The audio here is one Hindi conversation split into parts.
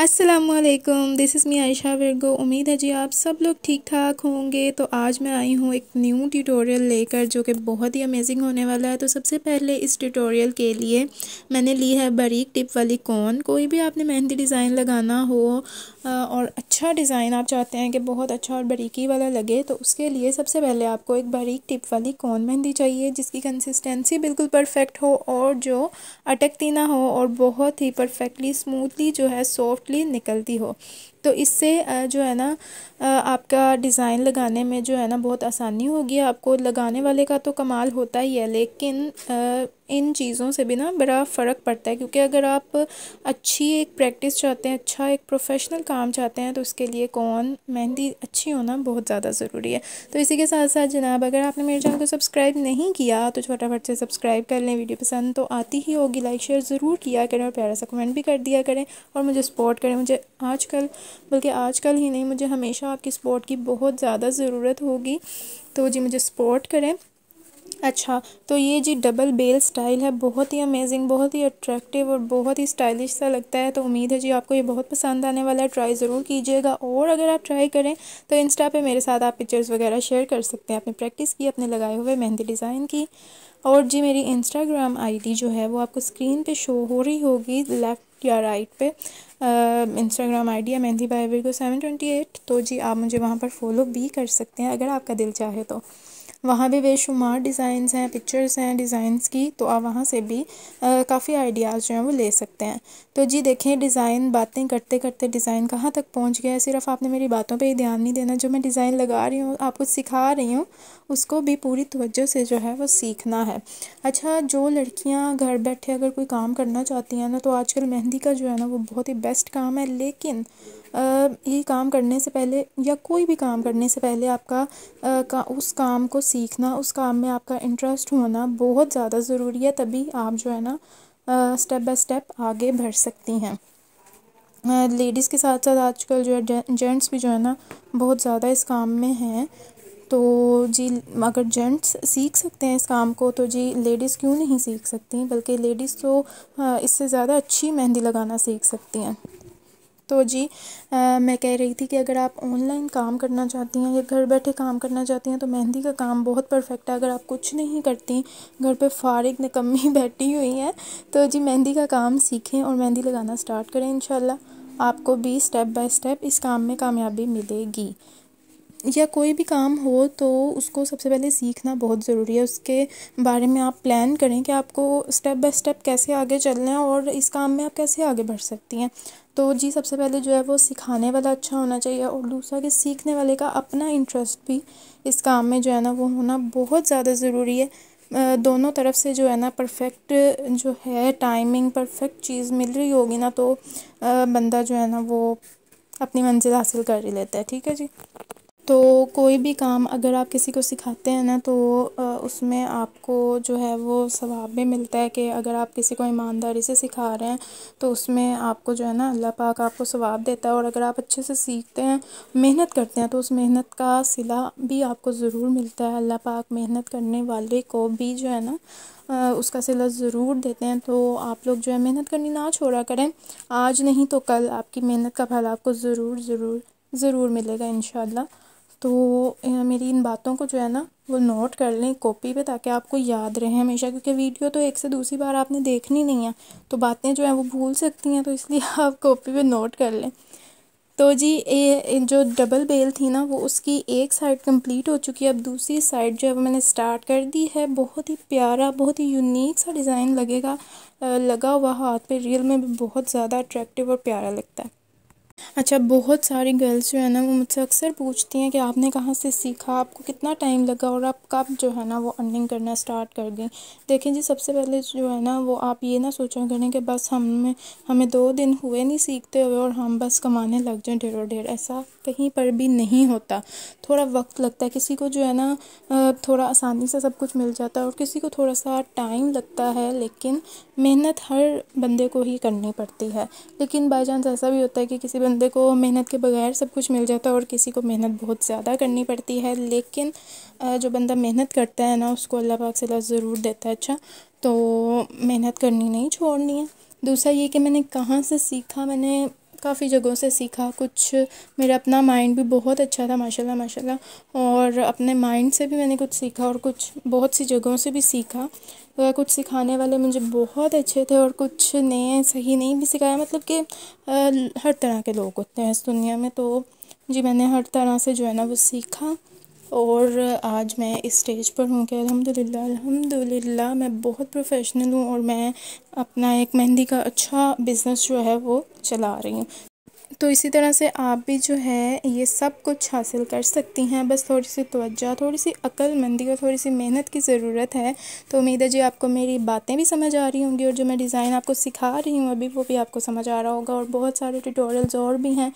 असलकम दिस इज़ मी आयशा वर्गो उम्मीद है जी आप सब लोग ठीक ठाक होंगे तो आज मैं आई हूँ एक न्यू ट्यूटोरियल लेकर जो कि बहुत ही अमेजिंग होने वाला है तो सबसे पहले इस ट्यूटोरियल के लिए मैंने ली है बारीक टिप वाली कौन कोई भी आपने मेहंदी डिज़ाइन लगाना हो और अच्छा डिज़ाइन आप चाहते हैं कि बहुत अच्छा और बारीकी वाला लगे तो उसके लिए सबसे पहले आपको एक बारीक टिप वाली कौन मेहंदी चाहिए जिसकी कंसिस्टेंसी बिल्कुल परफेक्ट हो और जो अटकती ना हो और बहुत ही परफेक्टली स्मूथली जो है सॉफ्ट डिसिप्लिन निकलती हो तो इससे जो है ना आपका डिज़ाइन लगाने में जो है ना बहुत आसानी होगी आपको लगाने वाले का तो कमाल होता ही है लेकिन इन चीज़ों से भी ना बड़ा फ़र्क पड़ता है क्योंकि अगर आप अच्छी एक प्रैक्टिस चाहते हैं अच्छा एक प्रोफेशनल काम चाहते हैं तो उसके लिए कौन मेहंदी अच्छी होना बहुत ज़्यादा ज़रूरी है तो इसी के साथ साथ जनाब अगर आपने मेरे चैनल को सब्सक्राइब नहीं किया तो फटाफट से सब्सक्राइब कर लें वीडियो पसंद तो आती ही होगी लाइक शेयर ज़रूर किया करें और प्यारा सा कमेंट भी कर दिया करें और मुझे सपोर्ट करें मुझे आजकल बल्कि आजकल ही नहीं मुझे हमेशा आपकी सपोर्ट की बहुत ज़्यादा ज़रूरत होगी तो जी मुझे सपोर्ट करें अच्छा तो ये जी डबल बेल स्टाइल है बहुत ही अमेजिंग बहुत ही अट्रैक्टिव और बहुत ही स्टाइलिश सा लगता है तो उम्मीद है जी आपको ये बहुत पसंद आने वाला है ट्राई ज़रूर कीजिएगा और अगर आप ट्राई करें तो इंस्टा पे मेरे साथ आप पिक्चर्स वगैरह शेयर कर सकते हैं आपने प्रैक्टिस की अपने लगाए हुए मेहंदी डिज़ाइन की और जी मेरी इंस्टाग्राम आई जो है वो आपको स्क्रीन पर शो हो रही होगी लेफ़्ट या राइट पे इंस्टाग्राम डी है मेहंदी बाय को सेवन ट्वेंटी एट तो जी आप मुझे वहाँ पर फॉलो भी कर सकते हैं अगर आपका दिल चाहे तो वहाँ भी बेशुमार डिज़ाइंस हैं पिक्चर्स हैं डिज़ाइंस की तो आप वहाँ से भी काफ़ी आइडियाज़ जो हैं वो ले सकते हैं तो जी देखें डिज़ाइन बातें करते करते डिज़ाइन कहाँ तक पहुँच गया है सिर्फ आपने मेरी बातों पर ही ध्यान नहीं देना जो मैं डिज़ाइन लगा रही हूँ आपको सिखा रही हूँ उसको भी पूरी तवज्जो से जो है वो सीखना है अच्छा जो लड़कियाँ घर बैठे अगर कोई काम करना चाहती हैं ना तो आजकल मेहंदी का जो है ना वो बहुत ही बेस्ट काम है लेकिन ये काम करने से पहले या कोई भी काम करने से पहले आपका का उस काम को सीखना उस काम में आपका इंटरेस्ट होना बहुत ज़्यादा ज़रूरी है तभी आप जो है ना स्टेप बाय स्टेप आगे बढ़ सकती हैं लेडीज़ के साथ साथ आजकल जो है जेंट्स भी जो है ना बहुत ज़्यादा इस काम में हैं तो जी अगर जेंट्स सीख सकते हैं इस काम को तो जी लेडीज़ क्यों नहीं सीख सकती बल्कि लेडीज़ तो इससे ज़्यादा अच्छी मेहंदी लगाना सीख सकती हैं तो जी आ, मैं कह रही थी कि अगर आप ऑनलाइन काम करना चाहती हैं या घर बैठे काम करना चाहती हैं तो मेहंदी का काम बहुत परफेक्ट है अगर आप कुछ नहीं करती घर पे फारिग निकम्मी बैठी हुई हैं तो जी मेहंदी का काम सीखें और मेहंदी लगाना स्टार्ट करें इन आपको भी स्टेप बाय स्टेप इस काम में कामयाबी मिलेगी या कोई भी काम हो तो उसको सबसे पहले सीखना बहुत ज़रूरी है उसके बारे में आप प्लान करें कि आपको स्टेप बाय स्टेप कैसे आगे चलना है और इस काम में आप कैसे आगे बढ़ सकती हैं तो जी सबसे पहले जो है वो सिखाने वाला अच्छा होना चाहिए और दूसरा कि सीखने वाले का अपना इंटरेस्ट भी इस काम में जो है ना वो होना बहुत ज़्यादा ज़रूरी है दोनों तरफ से जो है ना परफेक्ट जो है टाइमिंग परफेक्ट चीज़ मिल रही होगी ना तो बंदा जो है ना वो अपनी मंजिल हासिल कर ही लेता है ठीक है जी तो कोई भी काम अगर आप किसी को सिखाते हैं ना तो उसमें आपको जो है वो सवाब भी मिलता है कि अगर आप किसी को ईमानदारी से सिखा रहे हैं तो उसमें आपको जो है ना अल्लाह पाक आपको सवाब देता है और अगर आप अच्छे से सीखते हैं मेहनत करते हैं तो उस मेहनत का सिला भी आपको ज़रूर मिलता है अल्लाह पाक मेहनत करने वाले को भी जो है ना उसका सिला ज़रूर देते हैं तो आप लोग जो है मेहनत करनी ना छोड़ा करें आज नहीं तो कल आपकी मेहनत का फल आपको ज़रूर ज़रूर ज़रूर मिलेगा इन तो मेरी इन बातों को जो है ना वो नोट कर लें कॉपी पे ताकि आपको याद रहे हमेशा क्योंकि वीडियो तो एक से दूसरी बार आपने देखनी नहीं है तो बातें जो हैं वो भूल सकती हैं तो इसलिए आप कॉपी पे नोट कर लें तो जी ये जो डबल बेल थी ना वो उसकी एक साइड कंप्लीट हो चुकी है अब दूसरी साइड जो है वो मैंने स्टार्ट कर दी है बहुत ही प्यारा बहुत ही यूनिक सा डिज़ाइन लगेगा लगा हुआ हाथ पे रियल में भी बहुत ज़्यादा अट्रैक्टिव और प्यारा लगता है अच्छा बहुत सारी गर्ल्स जो है ना वो मुझसे अक्सर पूछती हैं कि आपने कहाँ से सीखा आपको कितना टाइम लगा और आप कब जो है ना वो अर्निंग करना स्टार्ट कर गई देखें जी सबसे पहले जो है ना वो आप ये ना सोचा करें कि बस हमें हमें दो दिन हुए नहीं सीखते हुए और हम बस कमाने लग जाएँ ढेरों ढेर ऐसा कहीं पर भी नहीं होता थोड़ा वक्त लगता है किसी को जो है ना थोड़ा आसानी से सब कुछ मिल जाता है और किसी को थोड़ा सा टाइम लगता है लेकिन मेहनत हर बंदे को ही करनी पड़ती है लेकिन बाई चांस ऐसा भी होता है कि किसी बंदे को मेहनत के बगैर सब कुछ मिल जाता है और किसी को मेहनत बहुत ज़्यादा करनी पड़ती है लेकिन जो बंदा मेहनत करता है ना उसको अल्लाह पाक अल्लाह ज़रूर देता है अच्छा तो मेहनत करनी नहीं छोड़नी है दूसरा ये कि मैंने कहाँ से सीखा मैंने काफ़ी जगहों से सीखा कुछ मेरा अपना माइंड भी बहुत अच्छा था माशाल्लाह माशाल्लाह और अपने माइंड से भी मैंने कुछ सीखा और कुछ बहुत सी जगहों से भी सीखा तो कुछ सिखाने वाले मुझे बहुत अच्छे थे और कुछ नए सही नहीं भी सिखाया मतलब कि हर तरह के लोग होते हैं इस दुनिया में तो जी मैंने हर तरह से जो है ना वो सीखा और आज मैं इस स्टेज पर हूँ कि अल्हम्दुलिल्लाह अल्हम्दुलिल्लाह मैं बहुत प्रोफेशनल हूँ और मैं अपना एक मेहंदी का अच्छा बिज़नेस जो है वो चला रही हूँ तो इसी तरह से आप भी जो है ये सब कुछ हासिल कर सकती हैं बस थोड़ी सी तोज्जा थोड़ी सी अक्लमंदी और थोड़ी सी मेहनत की ज़रूरत है तो उम्मीद है जी आपको मेरी बातें भी समझ आ रही होंगी और जो मैं डिज़ाइन आपको सिखा रही हूँ अभी वो भी आपको समझ आ रहा होगा और बहुत सारे ट्यूटोरियल्स और भी हैं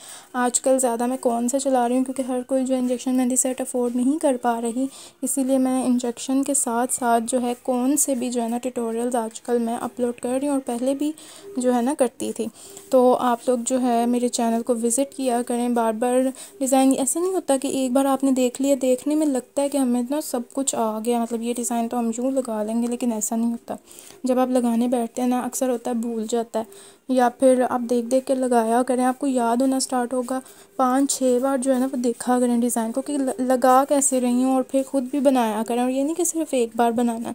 आजकल ज़्यादा मैं कौन सा चला रही हूँ क्योंकि हर कोई जो इंजेक्शन मेहंदी सेट अफोर्ड नहीं कर पा रही इसीलिए मैं इंजेक्शन के साथ साथ जो है कौन से भी जो है ना ट्यूटोरियल्स आजकल मैं अपलोड कर रही हूँ और पहले भी जो है ना करती थी तो आप लोग जो है मेरे चैनल चैनल को विज़िट किया करें बार बार डिज़ाइन ऐसा नहीं होता कि एक बार आपने देख लिया देखने में लगता है कि हमें ना सब कुछ आ गया मतलब ये डिज़ाइन तो हम यूँ लगा लेंगे लेकिन ऐसा नहीं होता जब आप लगाने बैठते हैं ना अक्सर होता है भूल जाता है या फिर आप देख देख के लगाया करें आपको याद होना स्टार्ट होगा पाँच छः बार जो है ना वो देखा करें डिज़ाइन को कि लगा कैसे रही हूँ और फिर ख़ुद भी बनाया करें और ये नहीं कि सिर्फ एक बार बनाना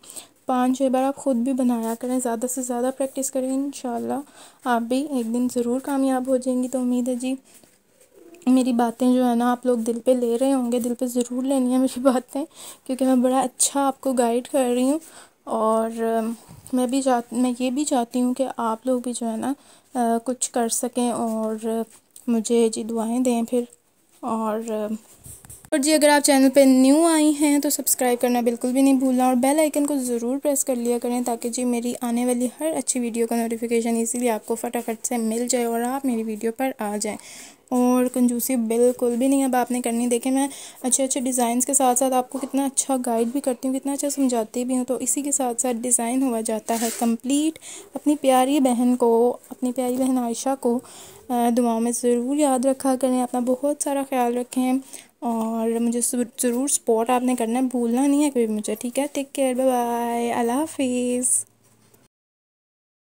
पाँच छः बार आप ख़ुद भी बनाया करें ज़्यादा से ज़्यादा प्रैक्टिस करें इन आप भी एक दिन ज़रूर कामयाब हो जाएंगी तो उम्मीद है जी मेरी बातें जो है ना आप लोग दिल पे ले रहे होंगे दिल पे ज़रूर लेनी है मेरी बातें क्योंकि मैं बड़ा अच्छा आपको गाइड कर रही हूँ और मैं भी चाह मैं ये भी चाहती हूँ कि आप लोग भी जो है ना कुछ कर सकें और मुझे जी दुआएं दें फिर और और जी अगर आप चैनल पे न्यू आई हैं तो सब्सक्राइब करना बिल्कुल भी नहीं भूलना और बेल आइकन को ज़रूर प्रेस कर लिया करें ताकि जी मेरी आने वाली हर अच्छी वीडियो का नोटिफिकेशन इसीलिए आपको फटाफट से मिल जाए और आप मेरी वीडियो पर आ जाएं और कंजूसी बिल्कुल भी नहीं अब आपने करनी देखें मैं अच्छे अच्छे डिज़ाइन के साथ साथ आपको कितना अच्छा गाइड भी करती हूँ कितना अच्छा समझाती भी हूँ तो इसी के साथ साथ डिज़ाइन हुआ जाता है कंप्लीट अपनी प्यारी बहन को अपनी प्यारी बहन आयशा को दुआओं में ज़रूर याद रखा करें अपना बहुत सारा ख्याल रखें और मुझे ज़रूर सपोर्ट आपने करना है भूलना नहीं है कभी मुझे ठीक है टेक केयर बाय बाय अल्लाह हाफिज़